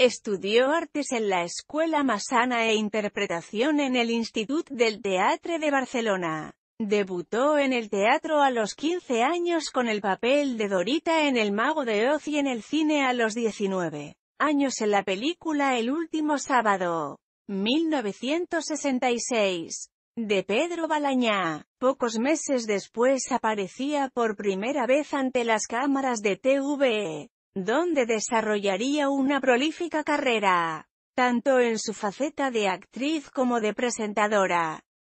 Estudió artes en la Escuela Masana e interpretación en el Institut del Teatre de Barcelona. Debutó en el teatro a los 15 años con el papel de Dorita en El Mago de Oz y en el cine a los 19 años en la película El último sábado, 1966, de Pedro Balañá. Pocos meses después aparecía por primera vez ante las cámaras de TV donde desarrollaría una prolífica carrera, tanto en su faceta de actriz como de presentadora.